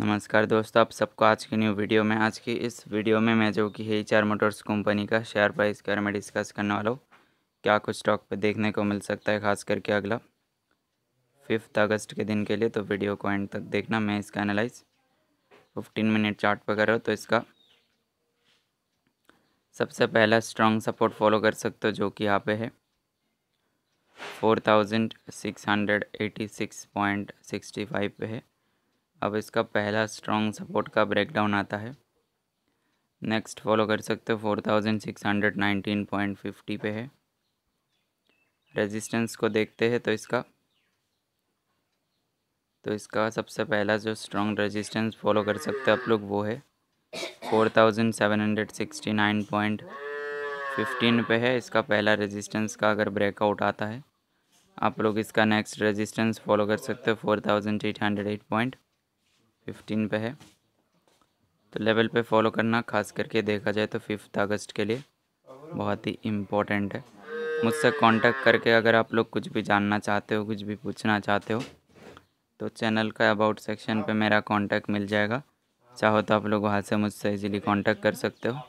नमस्कार दोस्तों आप सबको आज की न्यू वीडियो में आज की इस वीडियो में मैं जो कि है चार मोटर्स कंपनी का शेयर प्राइस के बारे में डिस्कस करने वाला हूँ क्या कुछ स्टॉक पर देखने को मिल सकता है खास करके अगला फिफ्थ अगस्त के दिन के लिए तो वीडियो को एंड तक देखना मैं इसका एनालाइज फिफ्टीन मिनट चार्ट पर कर रहा हूँ तो इसका सबसे पहला स्ट्रॉन्ग सपोर्ट फॉलो कर सकते हो जो कि यहाँ पे है four thousand six hundred eighty six point sixty five पे है अब इसका पहला स्ट्रॉन्ग सपोर्ट का ब्रेकडाउन आता है नेक्स्ट फॉलो कर सकते हो four thousand six hundred nineteen point fifty पे है रेजिस्टेंस को देखते हैं तो इसका तो इसका सबसे पहला जो स्ट्रॉन्ग रेजिस्टेंस फॉलो कर सकते हो आप लोग वो है four thousand seven hundred sixty nine point fifteen पे है इसका पहला रेजिस्टेंस का अगर ब्रेकआउट आता है आप लोग इसका नेक्स्ट रेजिस्टेंस फॉलो कर सकते हो four thousand eight hundred eight point fifteen पे है तो लेवल पे फॉलो करना खास करके देखा जाए तो फिफ्थ अगस्त के लिए बहुत ही इम्पोर्टेंट है मुझसे कांटेक्ट करके अगर आप लोग कुछ भी जानना चाहते हो कुछ भी पूछना चाहते हो तो चैनल का अबाउट सेक्शन पे मेरा कांटेक्ट मिल जाएगा चाहो तो आप लोग वहाँ से मुझसे इजीली कांटेक्ट कर सकते हो